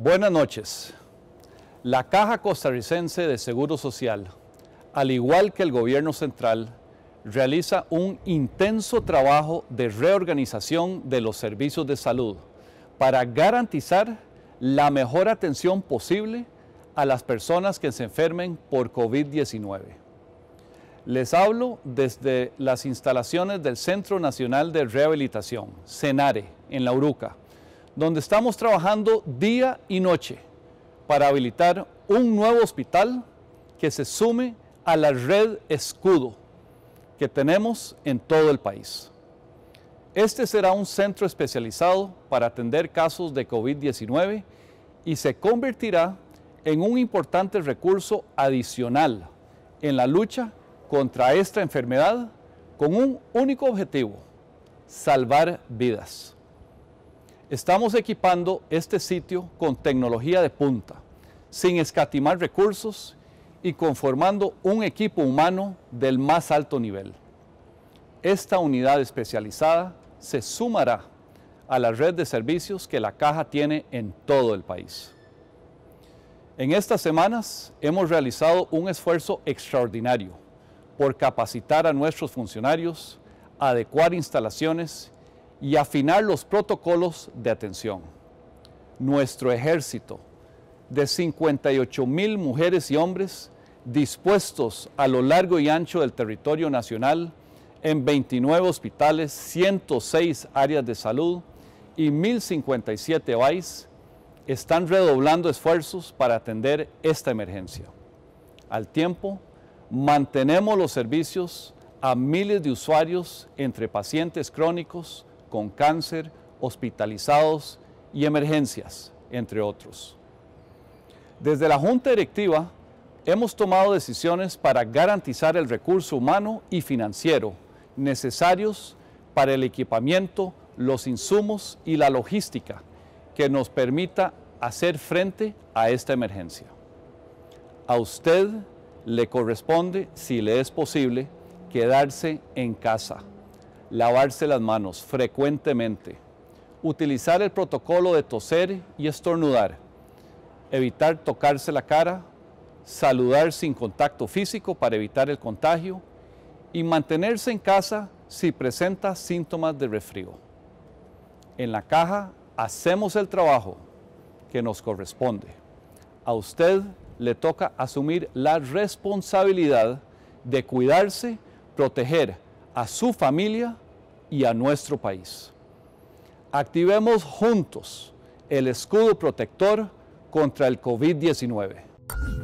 Buenas noches. La Caja Costarricense de Seguro Social, al igual que el Gobierno Central, realiza un intenso trabajo de reorganización de los servicios de salud para garantizar la mejor atención posible a las personas que se enfermen por COVID-19. Les hablo desde las instalaciones del Centro Nacional de Rehabilitación, CENARE, en La Uruca, donde estamos trabajando día y noche para habilitar un nuevo hospital que se sume a la red escudo que tenemos en todo el país. Este será un centro especializado para atender casos de COVID-19 y se convertirá en un importante recurso adicional en la lucha contra esta enfermedad con un único objetivo, salvar vidas. Estamos equipando este sitio con tecnología de punta, sin escatimar recursos y conformando un equipo humano del más alto nivel. Esta unidad especializada se sumará a la red de servicios que la caja tiene en todo el país. En estas semanas hemos realizado un esfuerzo extraordinario por capacitar a nuestros funcionarios, adecuar instalaciones y afinar los protocolos de atención. Nuestro ejército de 58 mil mujeres y hombres dispuestos a lo largo y ancho del territorio nacional en 29 hospitales, 106 áreas de salud y 1057 OAIS están redoblando esfuerzos para atender esta emergencia. Al tiempo, mantenemos los servicios a miles de usuarios entre pacientes crónicos, con cáncer, hospitalizados y emergencias, entre otros. Desde la Junta Directiva hemos tomado decisiones para garantizar el recurso humano y financiero necesarios para el equipamiento, los insumos y la logística que nos permita hacer frente a esta emergencia. A usted le corresponde, si le es posible, quedarse en casa lavarse las manos frecuentemente, utilizar el protocolo de toser y estornudar, evitar tocarse la cara, saludar sin contacto físico para evitar el contagio y mantenerse en casa si presenta síntomas de resfrío. En la caja hacemos el trabajo que nos corresponde. A usted le toca asumir la responsabilidad de cuidarse, proteger a su familia y a nuestro país. Activemos juntos el escudo protector contra el COVID-19.